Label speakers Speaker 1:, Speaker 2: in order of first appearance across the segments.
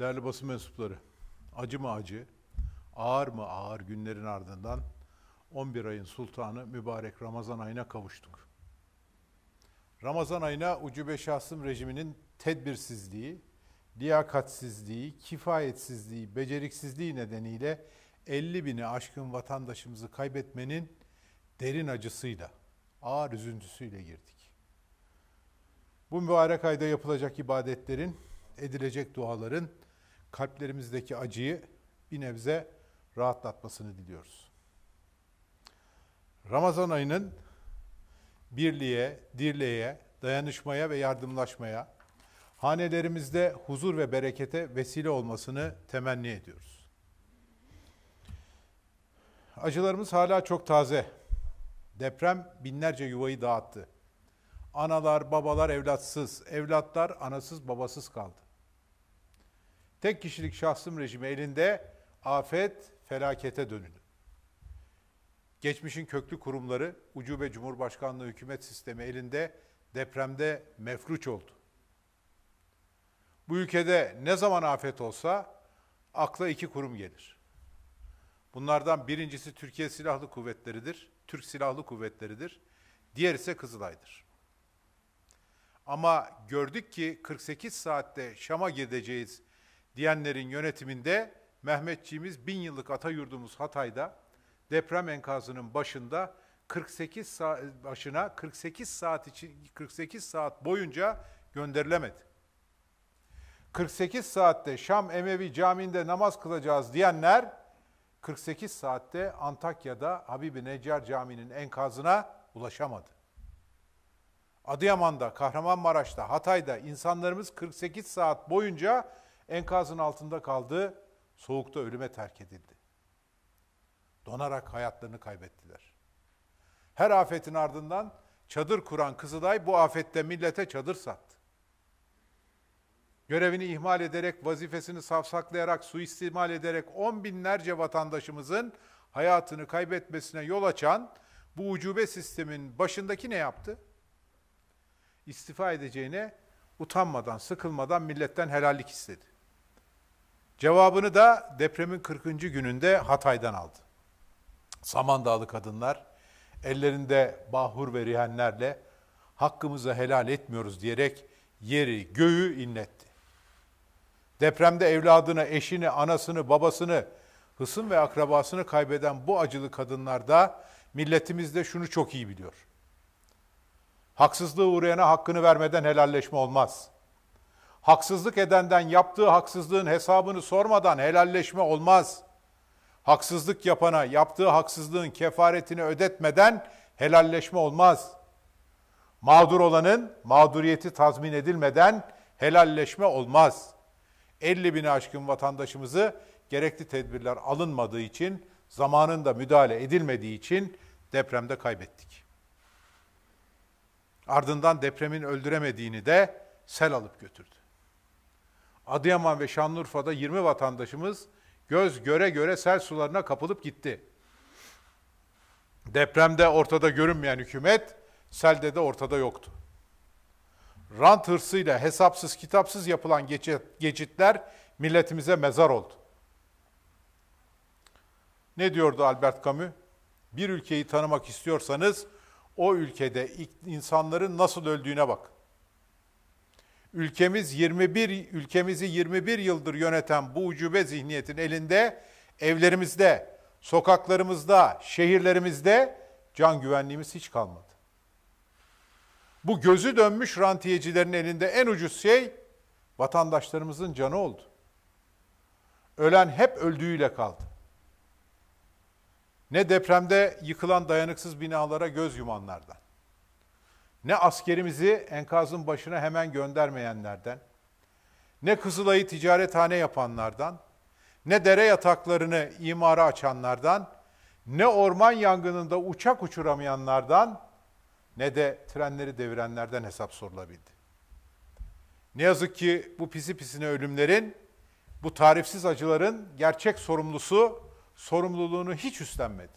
Speaker 1: Değerli basın mensupları, acı mı acı, ağır mı ağır günlerin ardından 11 ayın sultanı mübarek Ramazan ayına kavuştuk. Ramazan ayına ucube şahsım rejiminin tedbirsizliği, liyakatsizliği, kifayetsizliği, beceriksizliği nedeniyle 50 bini aşkın vatandaşımızı kaybetmenin derin acısıyla, ağır üzüntüsüyle girdik. Bu mübarek ayda yapılacak ibadetlerin, edilecek duaların kalplerimizdeki acıyı bir nebze rahatlatmasını diliyoruz. Ramazan ayının birliğe, dirliğe, dayanışmaya ve yardımlaşmaya, hanelerimizde huzur ve berekete vesile olmasını temenni ediyoruz. Acılarımız hala çok taze. Deprem binlerce yuvayı dağıttı. Analar, babalar evlatsız, evlatlar anasız, babasız kaldı. Tek kişilik şahsım rejimi elinde afet felakete dönüldü. Geçmişin köklü kurumları ucube cumhurbaşkanlığı hükümet sistemi elinde depremde mefruç oldu. Bu ülkede ne zaman afet olsa akla iki kurum gelir. Bunlardan birincisi Türkiye Silahlı Kuvvetleri'dir, Türk Silahlı Kuvvetleri'dir. Diğer ise Kızılay'dır. Ama gördük ki 48 saatte Şam'a gideceğiz diyenlerin yönetiminde Mehmetçiğimiz bin yıllık ata yurdumuz Hatay'da deprem enkazının başında 48 saat başına 48 saat için 48 saat boyunca gönderilemedi. 48 saatte Şam Emevi Camii'nde namaz kılacağız diyenler 48 saatte Antakya'da Habibi Necar Camii'nin enkazına ulaşamadı. Adıyaman'da, Kahramanmaraş'ta, Hatay'da insanlarımız 48 saat boyunca enkazın altında kaldı, soğukta ölüme terk edildi. Donarak hayatlarını kaybettiler. Her afetin ardından çadır kuran Kızılay bu afette millete çadır sattı. Görevini ihmal ederek, vazifesini safsaklayarak, suistimal ederek on binlerce vatandaşımızın hayatını kaybetmesine yol açan bu ucube sistemin başındaki ne yaptı? İstifa edeceğine utanmadan, sıkılmadan milletten helallik istedi. Cevabını da depremin 40. gününde Hatay'dan aldı. Samandağlı kadınlar ellerinde bahur ve rihenlerle hakkımızı helal etmiyoruz diyerek yeri göğü inletti. Depremde evladını, eşini, anasını, babasını, hısım ve akrabasını kaybeden bu acılı kadınlar da milletimiz de şunu çok iyi biliyor. Haksızlığı uğrayana hakkını vermeden helalleşme olmaz.'' Haksızlık edenden yaptığı haksızlığın hesabını sormadan helalleşme olmaz. Haksızlık yapana yaptığı haksızlığın kefaretini ödetmeden helalleşme olmaz. Mağdur olanın mağduriyeti tazmin edilmeden helalleşme olmaz. 50 bini aşkın vatandaşımızı gerekli tedbirler alınmadığı için, zamanında müdahale edilmediği için depremde kaybettik. Ardından depremin öldüremediğini de sel alıp götürdü. Adıyaman ve Şanlıurfa'da 20 vatandaşımız göz göre göre sel sularına kapılıp gitti. Depremde ortada görünmeyen hükümet, selde de ortada yoktu. Rant hırsıyla hesapsız kitapsız yapılan geçitler milletimize mezar oldu. Ne diyordu Albert Camus? Bir ülkeyi tanımak istiyorsanız o ülkede insanların nasıl öldüğüne bakın. Ülkemiz 21 ülkemizi 21 yıldır yöneten bu ucube zihniyetin elinde evlerimizde, sokaklarımızda, şehirlerimizde can güvenliğimiz hiç kalmadı. Bu gözü dönmüş rantiyecilerin elinde en ucuz şey vatandaşlarımızın canı oldu. Ölen hep öldüğüyle kaldı. Ne depremde yıkılan dayanıksız binalara göz yumanlardan ne askerimizi enkazın başına hemen göndermeyenlerden, ne Kızılay'ı ticarethane yapanlardan, ne dere yataklarını imara açanlardan, ne orman yangınında uçak uçuramayanlardan, ne de trenleri devirenlerden hesap sorulabildi. Ne yazık ki bu pisi pisine ölümlerin, bu tarifsiz acıların gerçek sorumlusu sorumluluğunu hiç üstlenmedi.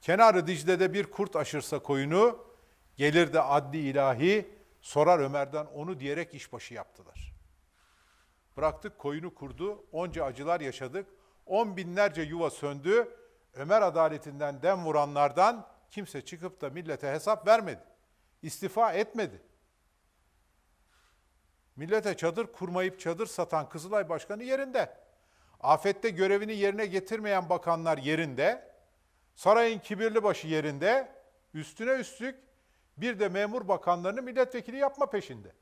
Speaker 1: Kenarı Dicle'de bir kurt aşırsa koyunu, Gelir de adli ilahi sorar Ömer'den onu diyerek işbaşı yaptılar. Bıraktık koyunu kurdu, onca acılar yaşadık, on binlerce yuva söndü, Ömer adaletinden dem vuranlardan kimse çıkıp da millete hesap vermedi. İstifa etmedi. Millete çadır kurmayıp çadır satan Kızılay Başkanı yerinde. Afette görevini yerine getirmeyen bakanlar yerinde. Sarayın kibirli başı yerinde. Üstüne üstlük bir de memur bakanlarını milletvekili yapma peşinde.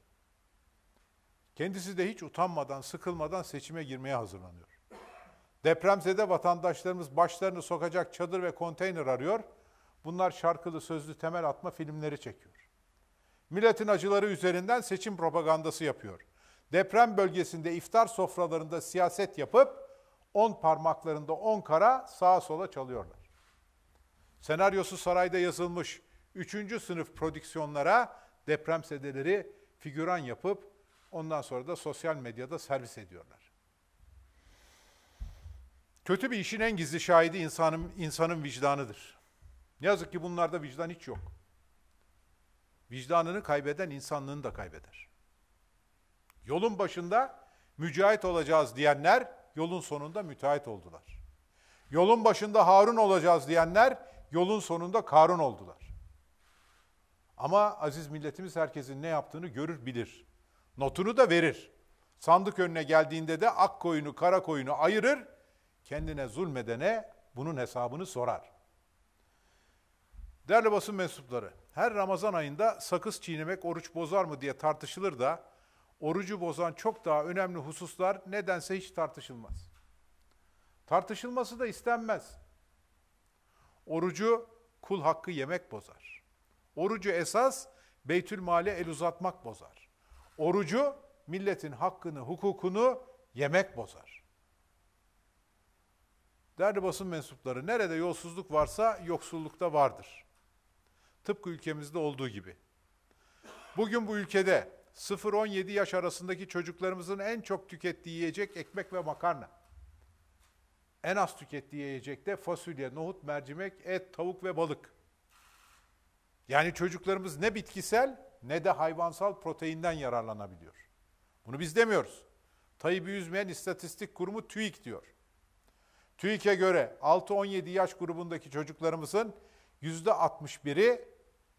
Speaker 1: Kendisi de hiç utanmadan, sıkılmadan seçime girmeye hazırlanıyor. Depremzede vatandaşlarımız başlarını sokacak çadır ve konteyner arıyor. Bunlar şarkılı sözlü temel atma filmleri çekiyor. Milletin acıları üzerinden seçim propagandası yapıyor. Deprem bölgesinde iftar sofralarında siyaset yapıp on parmaklarında on kara sağa sola çalıyorlar. Senaryosu sarayda yazılmış. Üçüncü sınıf prodüksiyonlara deprem sedeleri figüran yapıp ondan sonra da sosyal medyada servis ediyorlar. Kötü bir işin en gizli şahidi insanın, insanın vicdanıdır. Ne yazık ki bunlarda vicdan hiç yok. Vicdanını kaybeden insanlığını da kaybeder. Yolun başında mücahit olacağız diyenler yolun sonunda müteahhit oldular. Yolun başında Harun olacağız diyenler yolun sonunda Karun oldular. Ama aziz milletimiz herkesin ne yaptığını görür bilir. Notunu da verir. Sandık önüne geldiğinde de ak koyunu kara koyunu ayırır. Kendine zulmedene bunun hesabını sorar. Değerli basın mensupları, her Ramazan ayında sakız çiğnemek oruç bozar mı diye tartışılır da orucu bozan çok daha önemli hususlar nedense hiç tartışılmaz. Tartışılması da istenmez. Orucu kul hakkı yemek bozar. Orucu esas Beytül Male el uzatmak bozar. Orucu milletin hakkını, hukukunu yemek bozar. Değerli basın mensupları, nerede yolsuzluk varsa yoksullukta vardır. Tıpkı ülkemizde olduğu gibi. Bugün bu ülkede 0-17 yaş arasındaki çocuklarımızın en çok tükettiği yiyecek ekmek ve makarna. En az tükettiği yiyecek de fasulye, nohut, mercimek, et, tavuk ve balık. Yani çocuklarımız ne bitkisel ne de hayvansal proteinden yararlanabiliyor. Bunu biz demiyoruz. Tayyip'i yüzmeyen istatistik kurumu TÜİK diyor. TÜİK'e göre 6-17 yaş grubundaki çocuklarımızın %61'i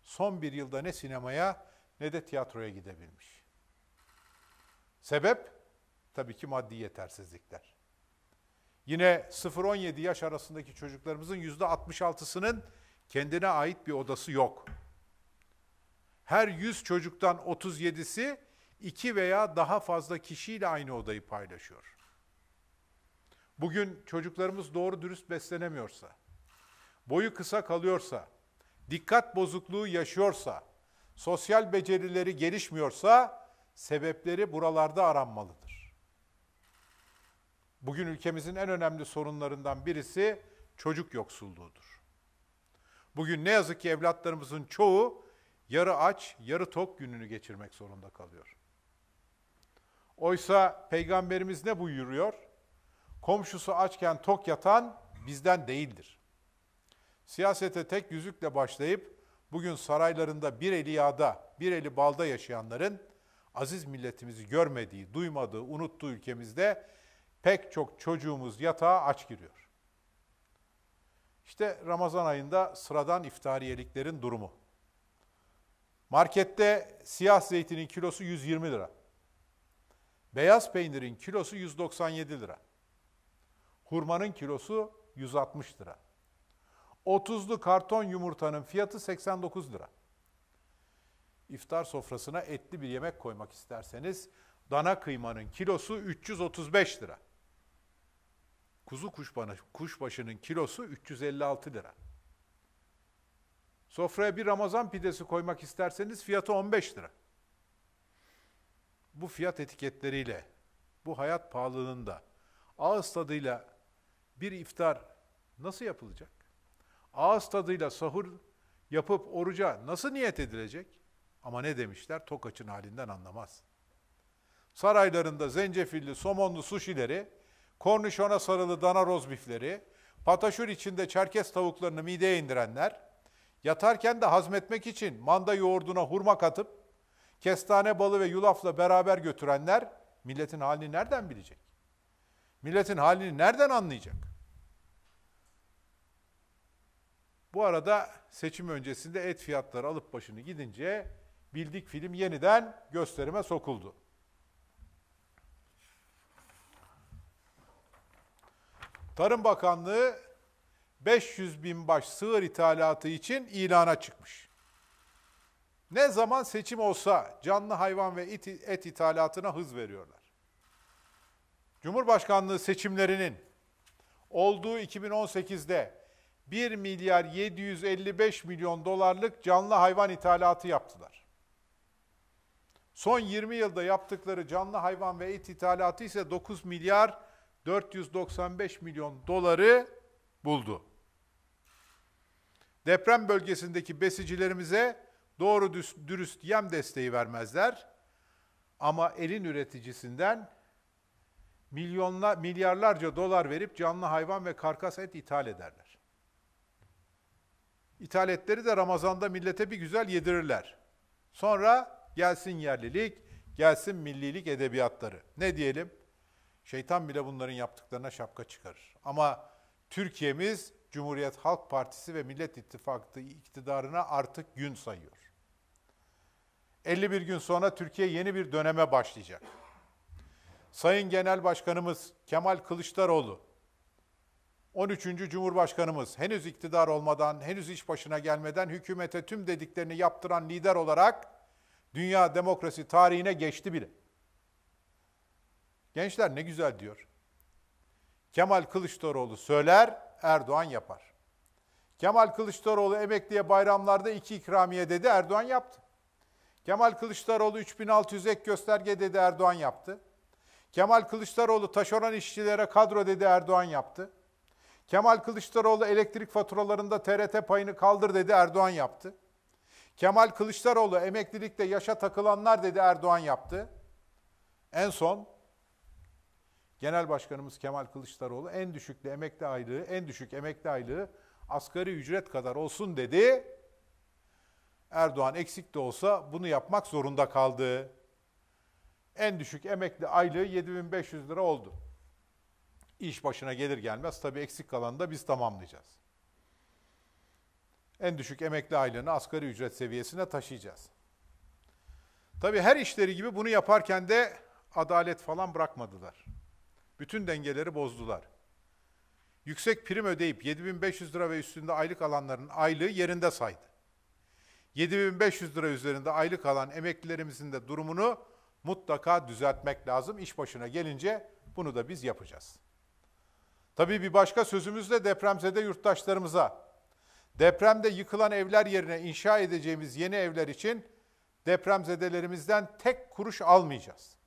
Speaker 1: son bir yılda ne sinemaya ne de tiyatroya gidebilmiş. Sebep? Tabii ki maddi yetersizlikler. Yine 0-17 yaş arasındaki çocuklarımızın %66'sının kendine ait bir odası yok. Her 100 çocuktan 37'si iki veya daha fazla kişiyle aynı odayı paylaşıyor. Bugün çocuklarımız doğru dürüst beslenemiyorsa, boyu kısa kalıyorsa, dikkat bozukluğu yaşıyorsa, sosyal becerileri gelişmiyorsa sebepleri buralarda aranmalıdır. Bugün ülkemizin en önemli sorunlarından birisi çocuk yoksulluğudur. Bugün ne yazık ki evlatlarımızın çoğu yarı aç, yarı tok gününü geçirmek zorunda kalıyor. Oysa peygamberimiz ne buyuruyor? Komşusu açken tok yatan bizden değildir. Siyasete tek yüzükle başlayıp bugün saraylarında bir eli yağda, bir eli balda yaşayanların aziz milletimizi görmediği, duymadığı, unuttuğu ülkemizde pek çok çocuğumuz yatağa aç giriyor. İşte Ramazan ayında sıradan iftariyeliklerin durumu. Markette siyah zeytinin kilosu 120 lira. Beyaz peynirin kilosu 197 lira. Hurmanın kilosu 160 lira. 30'lu karton yumurtanın fiyatı 89 lira. İftar sofrasına etli bir yemek koymak isterseniz dana kıymanın kilosu 335 lira. Kuzu kuşbaşı, kuşbaşının kilosu 356 lira. Sofraya bir Ramazan pidesi koymak isterseniz fiyatı 15 lira. Bu fiyat etiketleriyle, bu hayat pahalılığında ağız tadıyla bir iftar nasıl yapılacak? Ağız tadıyla sahur yapıp oruca nasıl niyet edilecek? Ama ne demişler? Tokaç'ın halinden anlamaz. Saraylarında zencefilli, somonlu suşileri, kornişona sarılı dana rozbifleri, pataşur içinde Çerkez tavuklarını mideye indirenler, Yatarken de hazmetmek için manda yoğurduna hurma katıp kestane balı ve yulafla beraber götürenler milletin halini nereden bilecek? Milletin halini nereden anlayacak? Bu arada seçim öncesinde et fiyatları alıp başını gidince bildik film yeniden gösterime sokuldu. Tarım Bakanlığı 500 bin baş sığır ithalatı için ilana çıkmış. Ne zaman seçim olsa canlı hayvan ve et, ithalatına hız veriyorlar. Cumhurbaşkanlığı seçimlerinin olduğu 2018'de 1 milyar 755 milyon dolarlık canlı hayvan ithalatı yaptılar. Son 20 yılda yaptıkları canlı hayvan ve et ithalatı ise 9 milyar 495 milyon doları buldu. Deprem bölgesindeki besicilerimize doğru dürüst yem desteği vermezler. Ama elin üreticisinden milyonla, milyarlarca dolar verip canlı hayvan ve karkas et ithal ederler. İthal etleri de Ramazan'da millete bir güzel yedirirler. Sonra gelsin yerlilik, gelsin millilik edebiyatları. Ne diyelim? Şeytan bile bunların yaptıklarına şapka çıkarır. Ama Türkiye'miz Cumhuriyet Halk Partisi ve Millet İttifakı iktidarına artık gün sayıyor. 51 gün sonra Türkiye yeni bir döneme başlayacak. Sayın Genel Başkanımız Kemal Kılıçdaroğlu 13. Cumhurbaşkanımız henüz iktidar olmadan, henüz iş başına gelmeden hükümete tüm dediklerini yaptıran lider olarak dünya demokrasi tarihine geçti bile. Gençler ne güzel diyor. Kemal Kılıçdaroğlu söyler, Erdoğan yapar. Kemal Kılıçdaroğlu emekliye bayramlarda iki ikramiye dedi Erdoğan yaptı. Kemal Kılıçdaroğlu 3600 ek gösterge dedi Erdoğan yaptı. Kemal Kılıçdaroğlu taşeron işçilere kadro dedi Erdoğan yaptı. Kemal Kılıçdaroğlu elektrik faturalarında TRT payını kaldır dedi Erdoğan yaptı. Kemal Kılıçdaroğlu emeklilikte yaşa takılanlar dedi Erdoğan yaptı. En son Genel Başkanımız Kemal Kılıçdaroğlu en düşüklü emekli aylığı, en düşük emekli aylığı asgari ücret kadar olsun dedi. Erdoğan eksik de olsa bunu yapmak zorunda kaldı. En düşük emekli aylığı 7500 lira oldu. İş başına gelir gelmez tabii eksik kalanı da biz tamamlayacağız. En düşük emekli aylığını asgari ücret seviyesine taşıyacağız. Tabii her işleri gibi bunu yaparken de adalet falan bırakmadılar. Bütün dengeleri bozdular. Yüksek prim ödeyip 7500 lira ve üstünde aylık alanların aylığı yerinde saydı. 7500 lira üzerinde aylık alan emeklilerimizin de durumunu mutlaka düzeltmek lazım. İş başına gelince bunu da biz yapacağız. Tabii bir başka sözümüzle depremzede yurttaşlarımıza. Depremde yıkılan evler yerine inşa edeceğimiz yeni evler için depremzedelerimizden tek kuruş almayacağız.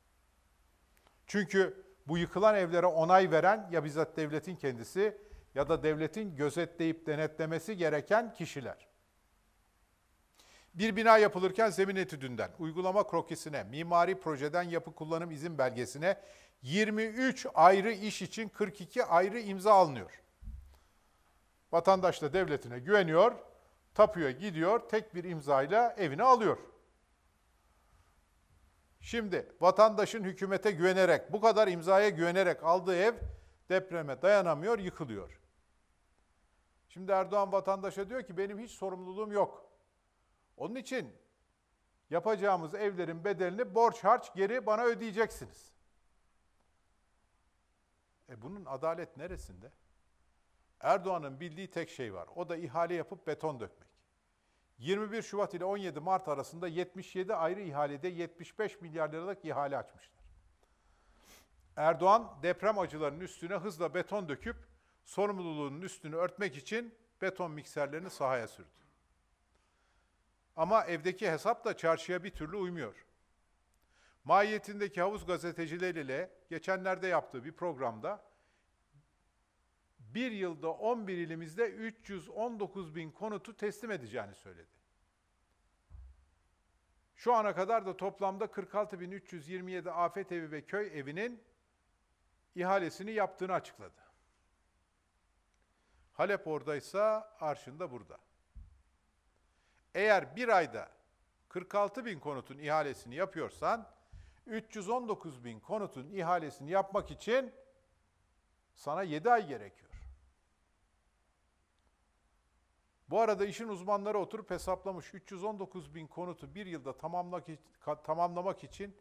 Speaker 1: Çünkü bu yıkılan evlere onay veren ya bizzat devletin kendisi ya da devletin gözetleyip denetlemesi gereken kişiler. Bir bina yapılırken zemin etüdünden, uygulama krokisine, mimari projeden yapı kullanım izin belgesine 23 ayrı iş için 42 ayrı imza alınıyor. Vatandaş da devletine güveniyor, tapuya gidiyor, tek bir imzayla evini alıyor. Şimdi vatandaşın hükümete güvenerek, bu kadar imzaya güvenerek aldığı ev depreme dayanamıyor, yıkılıyor. Şimdi Erdoğan vatandaşa diyor ki benim hiç sorumluluğum yok. Onun için yapacağımız evlerin bedelini borç harç geri bana ödeyeceksiniz. E bunun adalet neresinde? Erdoğan'ın bildiği tek şey var. O da ihale yapıp beton dökmek. 21 Şubat ile 17 Mart arasında 77 ayrı ihalede 75 milyar liralık ihale açmışlar. Erdoğan deprem acılarının üstüne hızla beton döküp sorumluluğunun üstünü örtmek için beton mikserlerini sahaya sürdü. Ama evdeki hesap da çarşıya bir türlü uymuyor. Mahiyetindeki havuz gazetecileriyle geçenlerde yaptığı bir programda bir yılda 11 ilimizde 319 bin konutu teslim edeceğini söyledi. Şu ana kadar da toplamda 46.327 afet evi ve köy evinin ihalesini yaptığını açıkladı. Halep oradaysa Arşın da burada. Eğer bir ayda 46 bin konutun ihalesini yapıyorsan, 319 bin konutun ihalesini yapmak için sana 7 ay gerekiyor. Bu arada işin uzmanları oturup hesaplamış. 319 bin konutu bir yılda tamamlamak için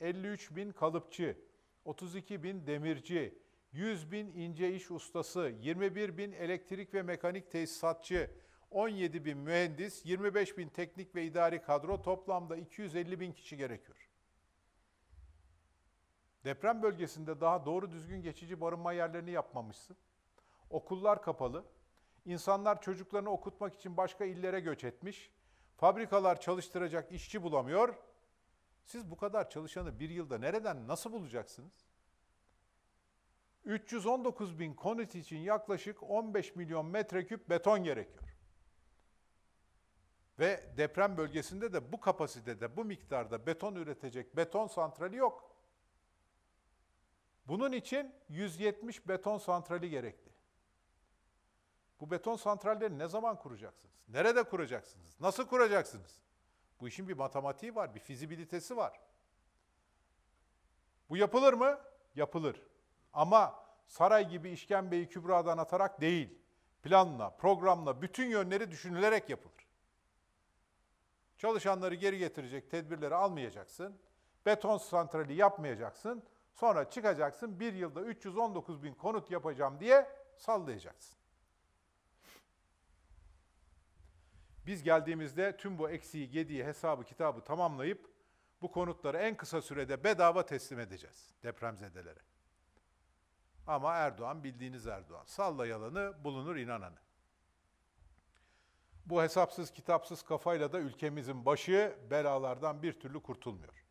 Speaker 1: 53 bin kalıpçı, 32 bin demirci, 100 bin ince iş ustası, 21 bin elektrik ve mekanik tesisatçı, 17 bin mühendis, 25 bin teknik ve idari kadro toplamda 250 bin kişi gerekiyor. Deprem bölgesinde daha doğru düzgün geçici barınma yerlerini yapmamışsın. Okullar kapalı, İnsanlar çocuklarını okutmak için başka illere göç etmiş. Fabrikalar çalıştıracak işçi bulamıyor. Siz bu kadar çalışanı bir yılda nereden nasıl bulacaksınız? 319 bin konut için yaklaşık 15 milyon metreküp beton gerekiyor. Ve deprem bölgesinde de bu kapasitede, bu miktarda beton üretecek beton santrali yok. Bunun için 170 beton santrali gerekli. Bu beton santralleri ne zaman kuracaksınız? Nerede kuracaksınız? Nasıl kuracaksınız? Bu işin bir matematiği var, bir fizibilitesi var. Bu yapılır mı? Yapılır. Ama saray gibi işkembeyi kübradan atarak değil, planla, programla, bütün yönleri düşünülerek yapılır. Çalışanları geri getirecek tedbirleri almayacaksın, beton santrali yapmayacaksın, sonra çıkacaksın bir yılda 319 bin konut yapacağım diye sallayacaksın. Biz geldiğimizde tüm bu eksiği, gediği, hesabı, kitabı tamamlayıp bu konutları en kısa sürede bedava teslim edeceğiz depremzedelere. Ama Erdoğan bildiğiniz Erdoğan. Salla yalanı, bulunur inananı. Bu hesapsız kitapsız kafayla da ülkemizin başı belalardan bir türlü kurtulmuyor.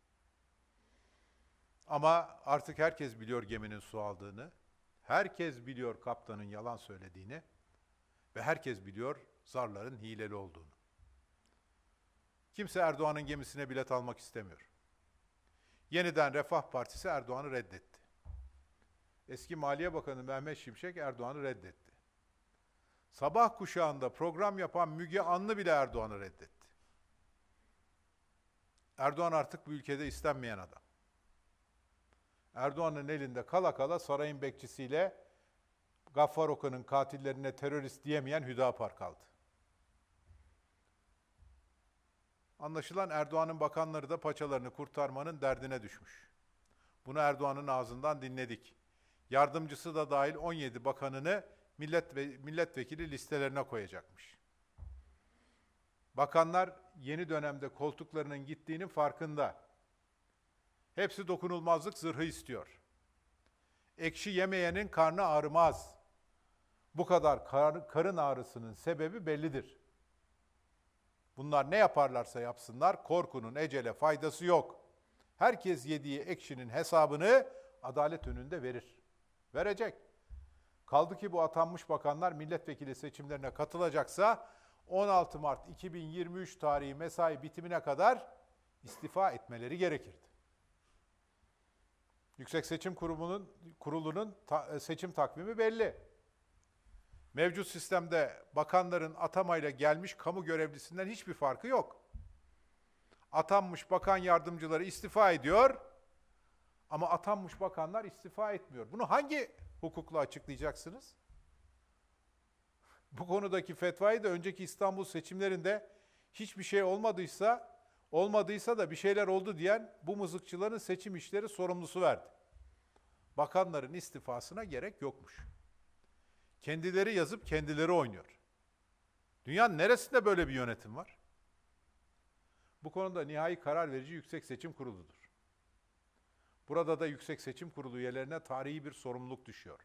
Speaker 1: Ama artık herkes biliyor geminin su aldığını, herkes biliyor kaptanın yalan söylediğini ve herkes biliyor zarların hileli olduğunu. Kimse Erdoğan'ın gemisine bilet almak istemiyor. Yeniden Refah Partisi Erdoğan'ı reddetti. Eski Maliye Bakanı Mehmet Şimşek Erdoğan'ı reddetti. Sabah kuşağında program yapan Müge Anlı bile Erdoğan'ı reddetti. Erdoğan artık bu ülkede istenmeyen adam. Erdoğan'ın elinde kala kala sarayın bekçisiyle Gaffar Okan'ın katillerine terörist diyemeyen Hüdapar kaldı. Anlaşılan Erdoğan'ın bakanları da paçalarını kurtarmanın derdine düşmüş. Bunu Erdoğan'ın ağzından dinledik. Yardımcısı da dahil 17 bakanını millet ve milletvekili listelerine koyacakmış. Bakanlar yeni dönemde koltuklarının gittiğinin farkında. Hepsi dokunulmazlık zırhı istiyor. Ekşi yemeyenin karnı ağrımaz. Bu kadar kar, karın ağrısının sebebi bellidir.'' Bunlar ne yaparlarsa yapsınlar korkunun ecele faydası yok. Herkes yediği ekşinin hesabını adalet önünde verir. Verecek. Kaldı ki bu atanmış bakanlar milletvekili seçimlerine katılacaksa 16 Mart 2023 tarihi mesai bitimine kadar istifa etmeleri gerekirdi. Yüksek Seçim Kurumu'nun kurulunun ta, e, seçim takvimi belli. Mevcut sistemde bakanların atamayla gelmiş kamu görevlisinden hiçbir farkı yok. Atanmış bakan yardımcıları istifa ediyor ama atanmış bakanlar istifa etmiyor. Bunu hangi hukukla açıklayacaksınız? Bu konudaki fetvayı da önceki İstanbul seçimlerinde hiçbir şey olmadıysa, olmadıysa da bir şeyler oldu diyen bu mızıkçıların seçim işleri sorumlusu verdi. Bakanların istifasına gerek yokmuş. Kendileri yazıp kendileri oynuyor. Dünyanın neresinde böyle bir yönetim var? Bu konuda nihai karar verici Yüksek Seçim Kurulu'dur. Burada da Yüksek Seçim Kurulu üyelerine tarihi bir sorumluluk düşüyor.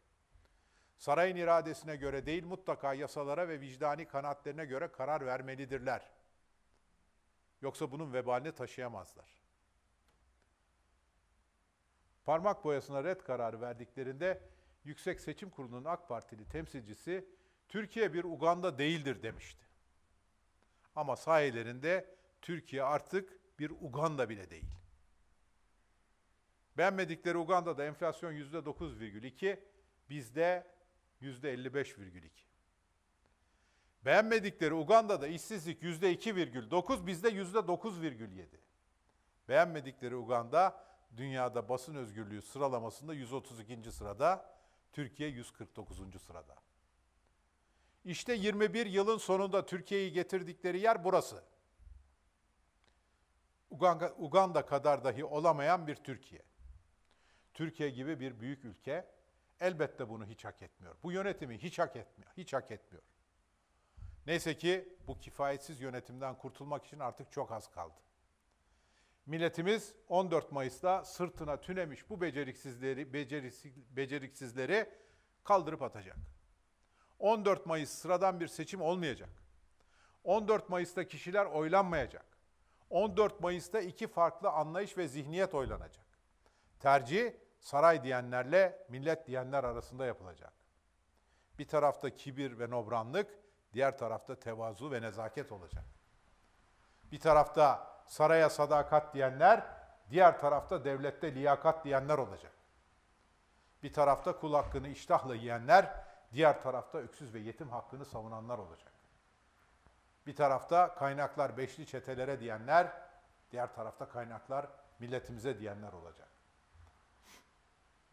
Speaker 1: Sarayın iradesine göre değil mutlaka yasalara ve vicdani kanaatlerine göre karar vermelidirler. Yoksa bunun vebalini taşıyamazlar. Parmak boyasına red kararı verdiklerinde Yüksek Seçim Kurulu'nun AK Partili temsilcisi Türkiye bir Uganda değildir demişti. Ama sayelerinde Türkiye artık bir Uganda bile değil. Beğenmedikleri Uganda'da enflasyon %9,2, bizde %55,2. Beğenmedikleri Uganda'da işsizlik %2,9, bizde %9,7. Beğenmedikleri Uganda dünyada basın özgürlüğü sıralamasında 132. sırada Türkiye 149. sırada. İşte 21 yılın sonunda Türkiye'yi getirdikleri yer burası. Uganda, Uganda kadar dahi olamayan bir Türkiye. Türkiye gibi bir büyük ülke elbette bunu hiç hak etmiyor. Bu yönetimi hiç hak etmiyor. Hiç hak etmiyor. Neyse ki bu kifayetsiz yönetimden kurtulmak için artık çok az kaldı. Milletimiz 14 Mayıs'ta sırtına tünemiş bu beceriksizleri, beceriksiz, beceriksizleri kaldırıp atacak. 14 Mayıs sıradan bir seçim olmayacak. 14 Mayıs'ta kişiler oylanmayacak. 14 Mayıs'ta iki farklı anlayış ve zihniyet oylanacak. Tercih saray diyenlerle millet diyenler arasında yapılacak. Bir tarafta kibir ve nobranlık, diğer tarafta tevazu ve nezaket olacak. Bir tarafta saraya sadakat diyenler, diğer tarafta devlette liyakat diyenler olacak. Bir tarafta kul hakkını iştahla yiyenler, diğer tarafta öksüz ve yetim hakkını savunanlar olacak. Bir tarafta kaynaklar beşli çetelere diyenler, diğer tarafta kaynaklar milletimize diyenler olacak.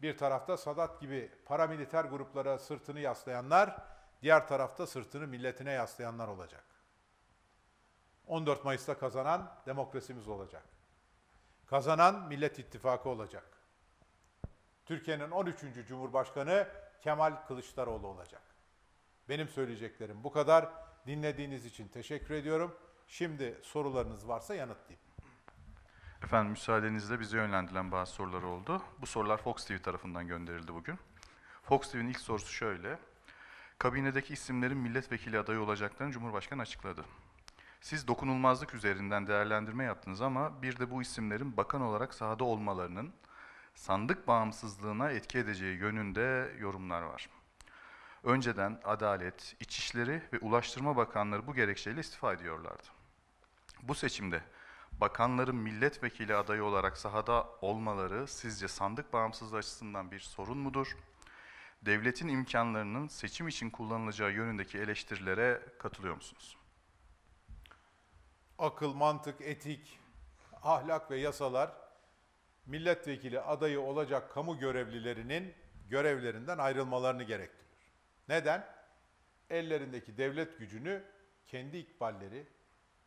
Speaker 1: Bir tarafta Sadat gibi paramiliter gruplara sırtını yaslayanlar, diğer tarafta sırtını milletine yaslayanlar olacak. 14 Mayıs'ta kazanan demokrasimiz olacak. Kazanan Millet İttifakı olacak. Türkiye'nin 13. Cumhurbaşkanı Kemal Kılıçdaroğlu olacak. Benim söyleyeceklerim bu kadar. Dinlediğiniz için teşekkür ediyorum. Şimdi sorularınız varsa yanıtlayayım.
Speaker 2: Efendim müsaadenizle bize yönlendirilen bazı sorular oldu. Bu sorular Fox TV tarafından gönderildi bugün. Fox TV'nin ilk sorusu şöyle. Kabinedeki isimlerin milletvekili adayı olacaklarını Cumhurbaşkanı açıkladı. Siz dokunulmazlık üzerinden değerlendirme yaptınız ama bir de bu isimlerin bakan olarak sahada olmalarının sandık bağımsızlığına etki edeceği yönünde yorumlar var. Önceden Adalet, İçişleri ve Ulaştırma Bakanları bu gerekçeyle istifa ediyorlardı. Bu seçimde bakanların milletvekili adayı olarak sahada olmaları sizce sandık bağımsızlığı açısından bir sorun mudur? Devletin imkanlarının seçim için kullanılacağı yönündeki eleştirilere katılıyor musunuz?
Speaker 1: akıl, mantık, etik, ahlak ve yasalar milletvekili adayı olacak kamu görevlilerinin görevlerinden ayrılmalarını gerektiriyor. Neden? Ellerindeki devlet gücünü kendi ikballeri,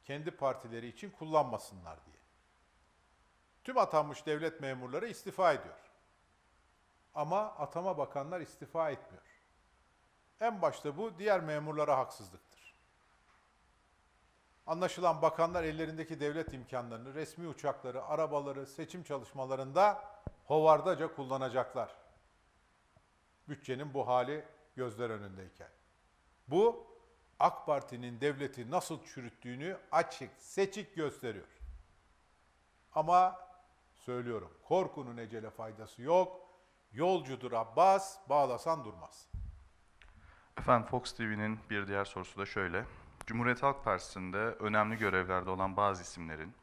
Speaker 1: kendi partileri için kullanmasınlar diye. Tüm atanmış devlet memurları istifa ediyor. Ama atama bakanlar istifa etmiyor. En başta bu diğer memurlara haksızlık. Anlaşılan bakanlar ellerindeki devlet imkanlarını, resmi uçakları, arabaları seçim çalışmalarında hovardaca kullanacaklar. Bütçenin bu hali gözler önündeyken. Bu AK Parti'nin devleti nasıl çürüttüğünü açık, seçik gösteriyor. Ama söylüyorum, korkunun ecele faydası yok. Yolcudur Abbas, bağlasan durmaz.
Speaker 2: Efendim Fox TV'nin bir diğer sorusu da şöyle. Cumhuriyet Halk Partisi'nde önemli görevlerde olan bazı isimlerin,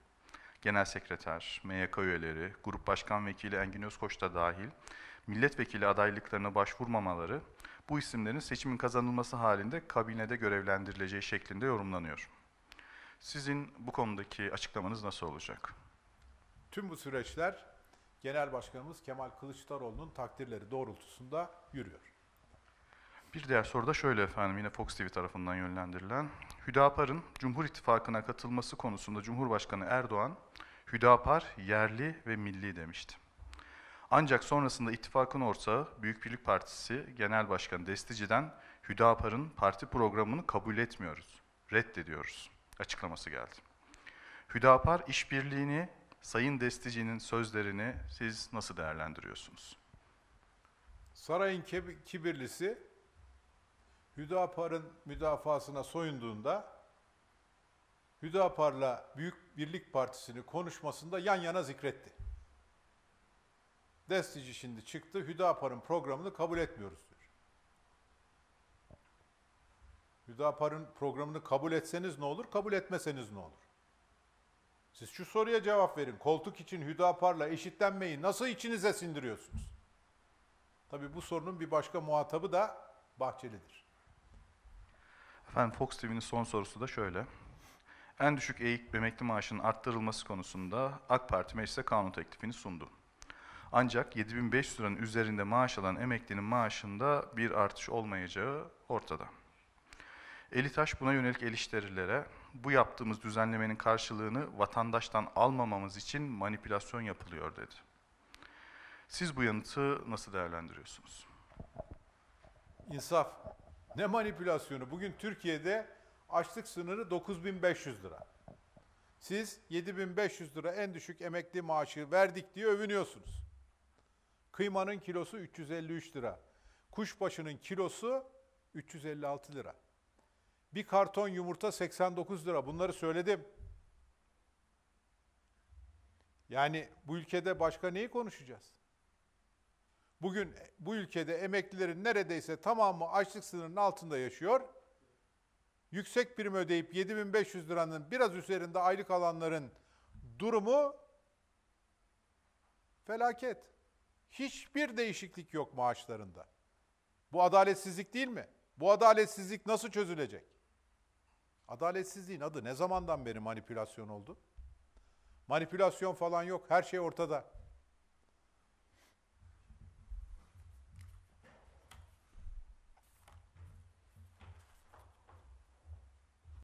Speaker 2: genel sekreter, MYK üyeleri, grup başkan vekili Engin Özkoç da dahil, milletvekili adaylıklarına başvurmamaları bu isimlerin seçimin kazanılması halinde kabinede görevlendirileceği şeklinde yorumlanıyor. Sizin bu konudaki açıklamanız nasıl olacak?
Speaker 1: Tüm bu süreçler Genel Başkanımız Kemal Kılıçdaroğlu'nun takdirleri doğrultusunda yürüyor.
Speaker 2: Bir diğer soru da şöyle efendim, yine Fox TV tarafından yönlendirilen. Hüdapar'ın Cumhur İttifakı'na katılması konusunda Cumhurbaşkanı Erdoğan, Hüdapar yerli ve milli demişti. Ancak sonrasında ittifakın ortağı Büyük Birlik Partisi Genel Başkanı Destici'den Hüdapar'ın parti programını kabul etmiyoruz, reddediyoruz açıklaması geldi. Hüdapar işbirliğini, Sayın Destici'nin sözlerini siz nasıl değerlendiriyorsunuz?
Speaker 1: Sarayın kibirlisi Hüdapar'ın müdafasına soyunduğunda Hüdapar'la Büyük Birlik Partisi'ni konuşmasında yan yana zikretti. Destici şimdi çıktı, Hüdapar'ın programını kabul etmiyoruz diyor. Hüdapar'ın programını kabul etseniz ne olur, kabul etmeseniz ne olur? Siz şu soruya cevap verin. Koltuk için Hüdapar'la eşitlenmeyi nasıl içinize sindiriyorsunuz? Tabii bu sorunun bir başka muhatabı da Bahçeli'dir.
Speaker 2: Efendim Fox TV'nin son sorusu da şöyle. En düşük eğik emekli maaşının arttırılması konusunda AK Parti meclise kanun teklifini sundu. Ancak 7500 liranın üzerinde maaş alan emeklinin maaşında bir artış olmayacağı ortada. Elitaş buna yönelik eleştirilere bu yaptığımız düzenlemenin karşılığını vatandaştan almamamız için manipülasyon yapılıyor dedi. Siz bu yanıtı nasıl değerlendiriyorsunuz?
Speaker 1: İnsaf. Ne manipülasyonu? Bugün Türkiye'de açlık sınırı 9500 lira. Siz 7500 lira en düşük emekli maaşı verdik diye övünüyorsunuz. Kıymanın kilosu 353 lira. Kuşbaşının kilosu 356 lira. Bir karton yumurta 89 lira. Bunları söyledim. Yani bu ülkede başka neyi konuşacağız? Bugün e, bu ülkede emeklilerin neredeyse tamamı açlık sınırının altında yaşıyor. Yüksek prim ödeyip 7500 liranın biraz üzerinde aylık alanların durumu felaket. Hiçbir değişiklik yok maaşlarında. Bu adaletsizlik değil mi? Bu adaletsizlik nasıl çözülecek? Adaletsizliğin adı ne zamandan beri manipülasyon oldu? Manipülasyon falan yok. Her şey ortada.